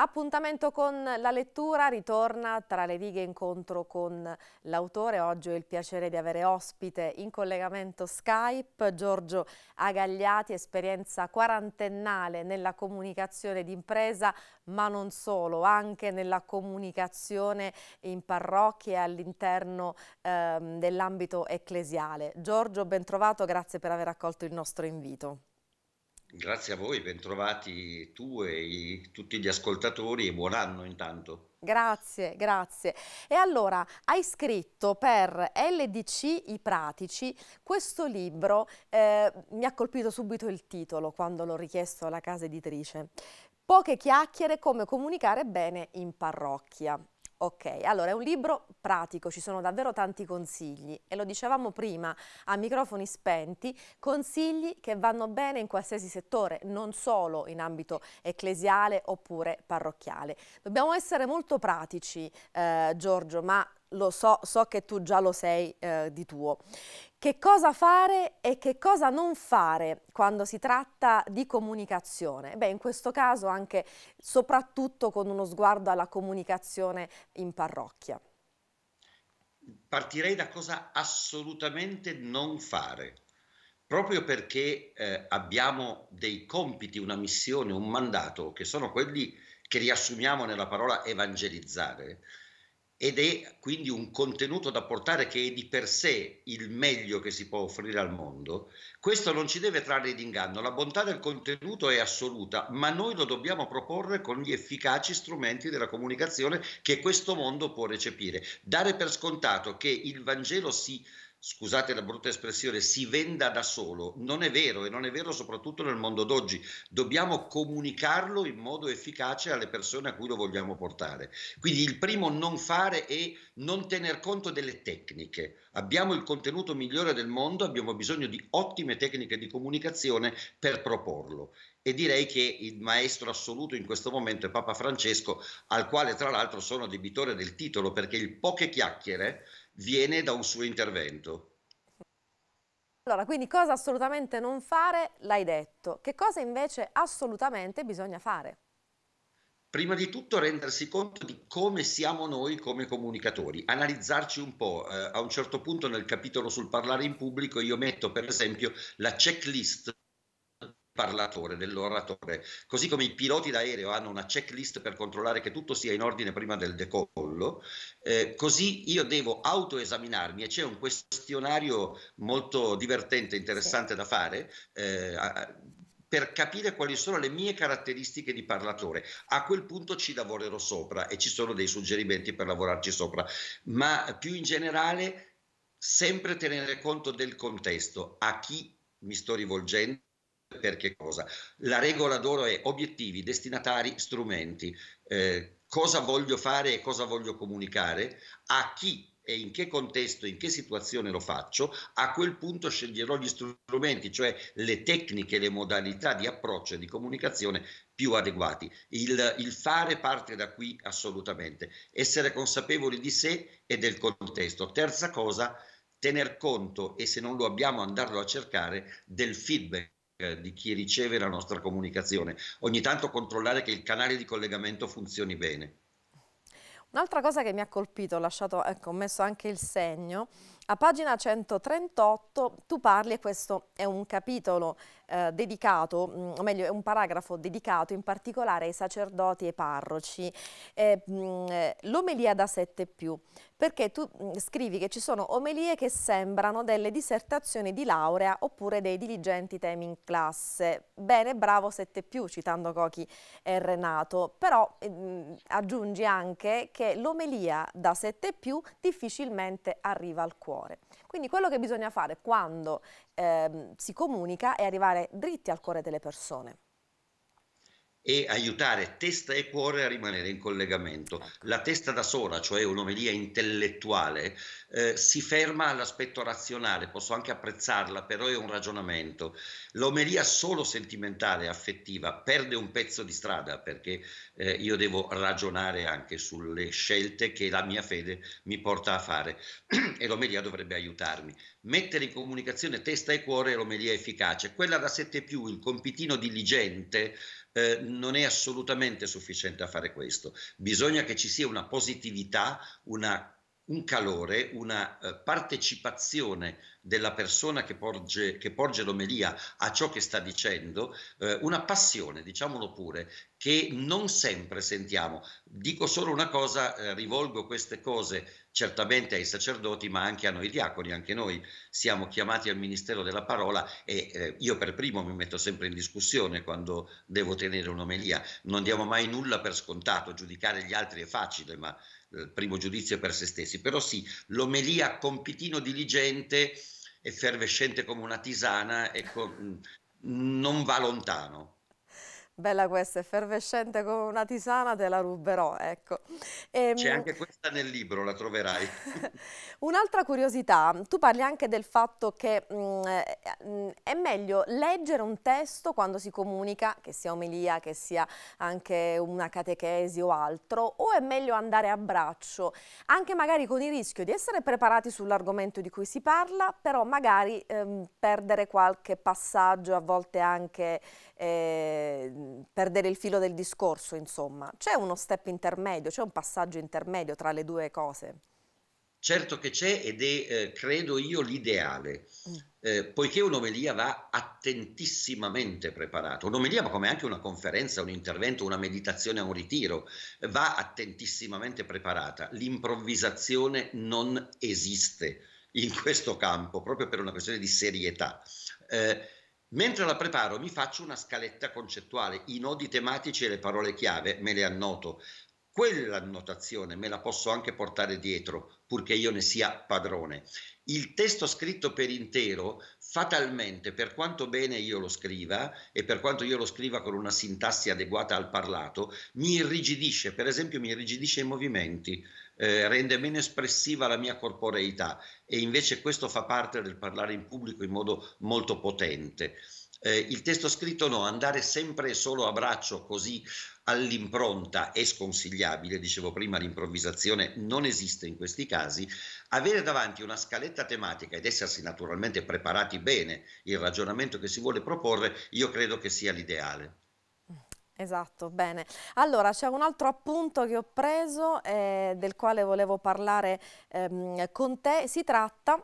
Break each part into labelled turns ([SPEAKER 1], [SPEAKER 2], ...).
[SPEAKER 1] Appuntamento con la lettura, ritorna tra le righe incontro con l'autore. Oggi ho il piacere di avere ospite in collegamento Skype Giorgio Agagliati, esperienza quarantennale nella comunicazione d'impresa, ma non solo, anche nella comunicazione in parrocchie e all'interno ehm, dell'ambito ecclesiale. Giorgio, ben trovato, grazie per aver accolto il nostro invito.
[SPEAKER 2] Grazie a voi, bentrovati tu e i, tutti gli ascoltatori e buon anno intanto.
[SPEAKER 1] Grazie, grazie. E allora, hai scritto per LDC I Pratici questo libro, eh, mi ha colpito subito il titolo quando l'ho richiesto alla casa editrice, Poche chiacchiere come comunicare bene in parrocchia. Ok, allora è un libro pratico, ci sono davvero tanti consigli e lo dicevamo prima a microfoni spenti, consigli che vanno bene in qualsiasi settore, non solo in ambito ecclesiale oppure parrocchiale. Dobbiamo essere molto pratici, eh, Giorgio, ma lo so, so che tu già lo sei eh, di tuo. Che cosa fare e che cosa non fare quando si tratta di comunicazione? Beh, in questo caso anche soprattutto con uno sguardo alla comunicazione in parrocchia.
[SPEAKER 2] Partirei da cosa assolutamente non fare, proprio perché eh, abbiamo dei compiti, una missione, un mandato, che sono quelli che riassumiamo nella parola evangelizzare, ed è quindi un contenuto da portare che è di per sé il meglio che si può offrire al mondo, questo non ci deve trarre d'inganno. La bontà del contenuto è assoluta, ma noi lo dobbiamo proporre con gli efficaci strumenti della comunicazione che questo mondo può recepire. Dare per scontato che il Vangelo si scusate la brutta espressione, si venda da solo. Non è vero e non è vero soprattutto nel mondo d'oggi. Dobbiamo comunicarlo in modo efficace alle persone a cui lo vogliamo portare. Quindi il primo non fare è non tener conto delle tecniche. Abbiamo il contenuto migliore del mondo, abbiamo bisogno di ottime tecniche di comunicazione per proporlo. E direi che il maestro assoluto in questo momento è Papa Francesco, al quale tra l'altro sono debitore del titolo perché il poche chiacchiere viene da un suo intervento.
[SPEAKER 1] Allora, quindi cosa assolutamente non fare l'hai detto, che cosa invece assolutamente bisogna fare?
[SPEAKER 2] Prima di tutto rendersi conto di come siamo noi come comunicatori, analizzarci un po'. Eh, a un certo punto nel capitolo sul parlare in pubblico io metto per esempio la checklist parlatore, dell'oratore. Così come i piloti d'aereo hanno una checklist per controllare che tutto sia in ordine prima del decollo, eh, così io devo autoesaminarmi e c'è un questionario molto divertente, interessante da fare. Eh, per capire quali sono le mie caratteristiche di parlatore. A quel punto ci lavorerò sopra e ci sono dei suggerimenti per lavorarci sopra, ma più in generale sempre tenere conto del contesto, a chi mi sto rivolgendo per che cosa? La regola d'oro è obiettivi, destinatari, strumenti. Eh, cosa voglio fare e cosa voglio comunicare? A chi e in che contesto, in che situazione lo faccio, a quel punto sceglierò gli strumenti, cioè le tecniche, le modalità di approccio e di comunicazione più adeguati. Il, il, fare parte da qui assolutamente, essere consapevoli di sé e del contesto. Terza cosa, tener conto e se non lo abbiamo andarlo a cercare del feedback eh, di chi riceve la nostra comunicazione. Ogni tanto controllare che il canale di collegamento funzioni bene.
[SPEAKER 1] Un'altra cosa che mi ha colpito, ho, lasciato, ecco, ho messo anche il segno, a pagina 138 tu parli, e questo è un capitolo eh, dedicato, mh, mm, o meglio è un paragrafo dedicato in particolare ai sacerdoti e parroci, mm, eh, mh, l'omelia da sette più, perché tu mm, scrivi che ci sono omelie che sembrano delle dissertazioni di laurea oppure dei diligenti temi in classe. Bene, bravo sette più, citando Cochi e Renato, però ehm, aggiungi anche che l'omelia da sette più difficilmente arriva al cuore. Quindi quello che bisogna fare quando ehm, si comunica è arrivare dritti al cuore delle persone
[SPEAKER 2] e aiutare testa e cuore a rimanere in collegamento. Ecco. La testa da sola, cioè un'omelia intellettuale, eh, si ferma all'aspetto razionale, posso anche apprezzarla, però è un ragionamento. L'omelia solo sentimentale, affettiva, perde un pezzo di strada perché eh, io devo ragionare anche sulle scelte che la mia fede mi porta a fare e l'omelia dovrebbe aiutarmi. Mettere in comunicazione testa e cuore è l'omelia efficace, quella da 7 più, il compitino diligente eh, non è assolutamente sufficiente a fare questo. Bisogna che ci sia una positività, una un calore, una eh, partecipazione della persona che porge, che porge l'omelia a ciò che sta dicendo, eh, una passione, diciamolo pure, che non sempre sentiamo. Dico solo una cosa, eh, rivolgo queste cose certamente ai sacerdoti, ma anche a noi diaconi, anche noi siamo chiamati al ministero della parola e eh, io per primo mi metto sempre in discussione quando devo tenere un'omelia. Non diamo mai nulla per scontato, giudicare gli altri è facile, ma eh, primo giudizio per se stessi, però sì, l'omelia compitino diligente, effervescente come una tisana, ecco, mm, non va lontano.
[SPEAKER 1] Bella questa, effervescente come una tisana, te la ruberò, ecco. E, ehm, C'è anche
[SPEAKER 2] questa nel libro, la troverai.
[SPEAKER 1] Un'altra curiosità, tu parli anche del fatto che mh, mm, eh, mm, è meglio leggere un testo quando si comunica, che sia omelia, che sia anche una catechesi o altro, o è meglio andare a braccio, anche magari con il rischio di essere preparati sull'argomento di cui si parla, però magari ehm, perdere qualche passaggio, a volte anche... Eh, perdere il filo del discorso, insomma. C'è uno step intermedio, c'è un passaggio intermedio tra le due cose?
[SPEAKER 2] Certo che c'è ed è, eh, credo io, l'ideale, mm. eh, poiché un'omelia va attentissimamente preparata. Un'omelia, ma come anche una conferenza, un intervento, una meditazione un ritiro, va attentissimamente preparata. L'improvvisazione non esiste in questo campo, proprio per una questione di serietà. Eh, Mentre la preparo mi faccio una scaletta concettuale, i nodi tematici e le parole chiave me le annoto. Quell'annotazione me la posso anche portare dietro, purché io ne sia padrone. Il testo scritto per intero, fatalmente, per quanto bene io lo scriva e per quanto io lo scriva con una sintassi adeguata al parlato, mi irrigidisce, per esempio mi irrigidisce i movimenti eh, rende meno espressiva la mia corporeità e invece questo fa parte del parlare in pubblico in modo molto potente. Eh, il testo scritto no, andare sempre solo a braccio così all'impronta è sconsigliabile, dicevo prima l'improvvisazione non esiste in questi casi, avere davanti una scaletta tematica ed essersi naturalmente preparati bene il ragionamento che si vuole proporre, io credo che sia l'ideale.
[SPEAKER 1] Esatto, bene. Allora c'è un altro appunto che ho preso eh, del quale volevo parlare ehm, con te, si tratta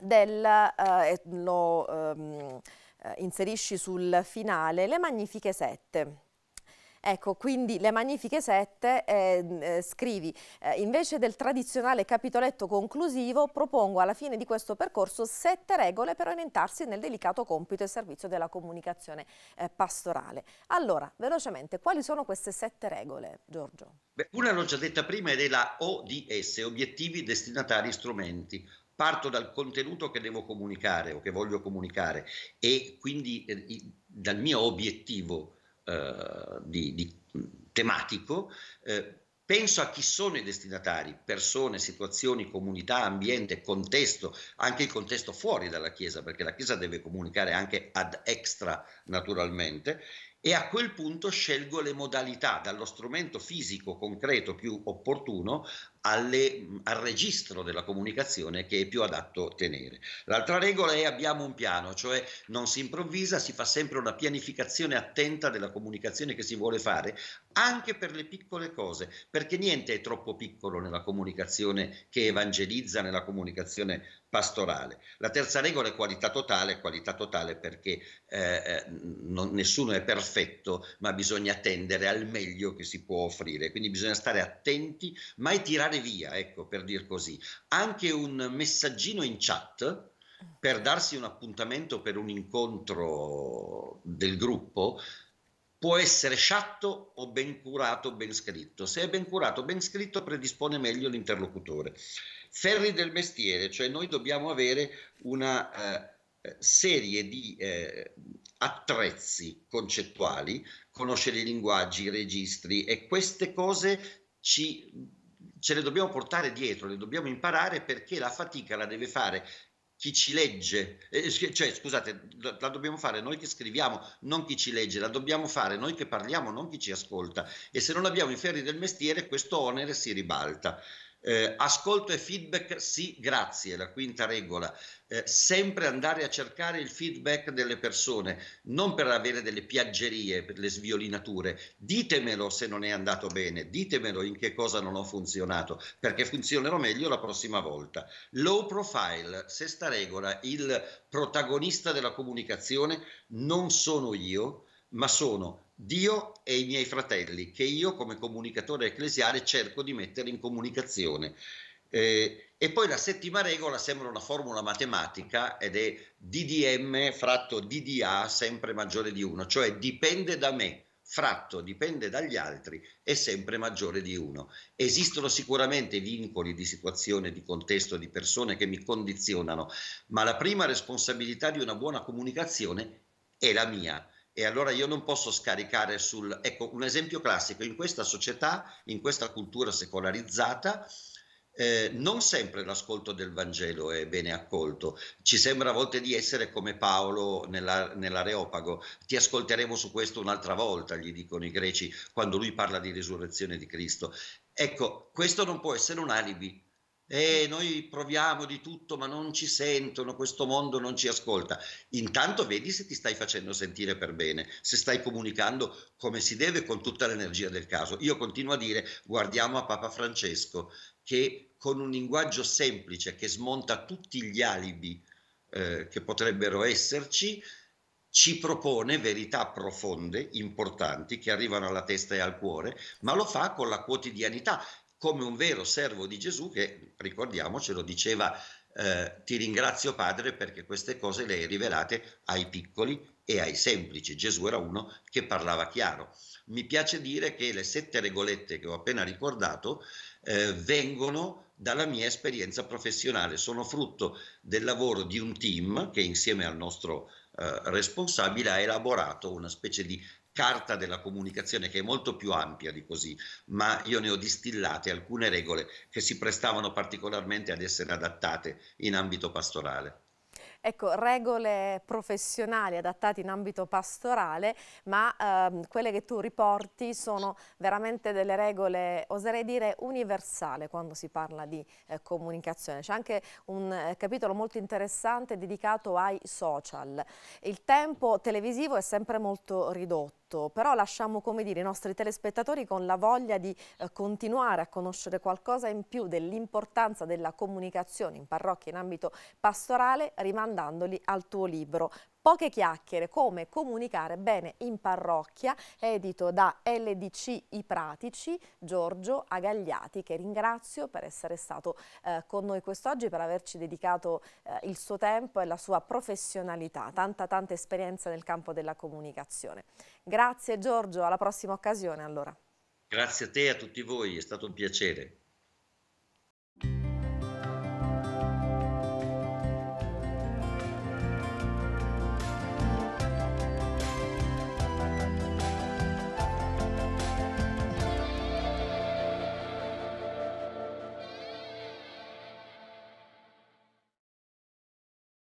[SPEAKER 1] del, eh, lo ehm, eh, inserisci sul finale, le magnifiche sette. Ecco, quindi le magnifiche sette ehm, eh, scrivi, eh, invece del tradizionale capitoletto conclusivo propongo alla fine di questo percorso sette regole per orientarsi nel delicato compito e servizio della comunicazione eh, pastorale. Allora, velocemente, quali sono queste sette regole, Giorgio?
[SPEAKER 2] Beh, una l'ho già detta prima ed è la ODS, obiettivi, destinatari, strumenti parto dal contenuto che devo comunicare o che voglio comunicare e quindi eh, dal mio obiettivo eh, di, di, tematico, eh, penso a chi sono i destinatari, persone, situazioni, comunità, ambiente, contesto, anche il contesto fuori dalla Chiesa, perché la Chiesa deve comunicare anche ad extra naturalmente, e a quel punto scelgo le modalità, dallo strumento fisico concreto più opportuno alle, al registro della comunicazione che è più adatto tenere. L'altra regola è abbiamo un piano, cioè non si improvvisa, si fa sempre una pianificazione attenta della comunicazione che si vuole fare, anche per le piccole cose, perché niente è troppo piccolo nella comunicazione che evangelizza, nella comunicazione pastorale. La terza regola è qualità totale, qualità totale perché eh, eh non, nessuno è perfetto, ma bisogna tendere al meglio che si può offrire, quindi bisogna stare attenti, mai tirare andare via, ecco, per dir così, anche un messaggino in chat per darsi un appuntamento per un incontro del gruppo può essere sciatto o ben curato, o ben scritto. Se è ben curato, o ben scritto, predispone meglio l'interlocutore. Ferri del mestiere, cioè noi dobbiamo avere una eh, serie di eh, attrezzi concettuali, conoscere i linguaggi, i registri e queste cose ci ce le dobbiamo portare dietro, le dobbiamo imparare perché la fatica la deve fare chi ci legge, eh, eh cioè scusate, la dobbiamo fare noi che scriviamo, non chi ci legge, la dobbiamo fare noi che parliamo, non chi ci ascolta. E se non abbiamo i ferri del mestiere, questo onere si ribalta. Eh, ascolto e feedback, sì, grazie, la quinta regola. Eh, sempre andare a cercare il feedback delle persone, non per avere delle piaggerie, per le sviolinature. Ditemelo se non è andato bene, ditemelo in che cosa non ho funzionato, perché funzionerò meglio la prossima volta. Low profile, sesta regola, il protagonista della comunicazione non sono io, ma sono Dio e i miei fratelli, che io come comunicatore ecclesiale cerco di mettere in comunicazione. Eh, e poi la settima regola sembra una formula matematica ed è DDM fratto DDA sempre maggiore di 1, cioè dipende da me fratto dipende dagli altri è sempre maggiore di uno. Esistono sicuramente vincoli di situazione, di contesto, di persone che mi condizionano, ma la prima responsabilità di una buona comunicazione è la mia e allora io non posso scaricare sul... Ecco, un esempio classico, in questa società, in questa cultura secolarizzata, eh, non sempre l'ascolto del Vangelo è bene accolto. Ci sembra a volte di essere come Paolo nella, nell'Areopago. Ti ascolteremo su questo un'altra volta, gli dicono i greci, quando lui parla di risurrezione di Cristo. Ecco, questo non può essere un alibi eh, noi proviamo di tutto ma non ci sentono, questo mondo non ci ascolta. Intanto vedi se ti stai facendo sentire per bene, se stai comunicando come si deve con tutta l'energia del caso. Io continuo a dire, guardiamo a Papa Francesco che con un linguaggio semplice che smonta tutti gli alibi eh, che potrebbero esserci, ci propone verità profonde, importanti, che arrivano alla testa e al cuore, ma lo fa con la quotidianità come un vero servo di Gesù che, ricordiamocelo, diceva eh, ti ringrazio Padre perché queste cose le hai rivelate ai piccoli e ai semplici. Gesù era uno che parlava chiaro. Mi piace dire che le sette regolette che ho appena ricordato eh, vengono dalla mia esperienza professionale, sono frutto del lavoro di un team che insieme al nostro eh, responsabile ha elaborato una specie di carta della comunicazione che è molto più ampia di così, ma io ne ho distillate alcune regole che si prestavano particolarmente ad essere adattate in ambito pastorale.
[SPEAKER 1] Ecco, regole professionali adattate in ambito pastorale, ma ehm, quelle che tu riporti sono veramente delle regole, oserei dire, universali quando si parla di eh, comunicazione. C'è anche un eh, capitolo molto interessante dedicato ai social. Il tempo televisivo è sempre molto ridotto tutto, però lasciamo dire, i nostri telespettatori con la voglia di eh, continuare a conoscere qualcosa in più dell'importanza della comunicazione in parrocchia in ambito pastorale rimandandoli al tuo libro Poche chiacchiere, come comunicare bene in parrocchia, edito da LDC I Pratici, Giorgio Agagliati, che ringrazio per essere stato eh, con noi quest'oggi, per averci dedicato eh, il suo tempo e la sua professionalità, tanta tanta esperienza nel campo della comunicazione. Grazie Giorgio, alla prossima occasione allora.
[SPEAKER 2] Grazie a te e a tutti voi, è stato un piacere.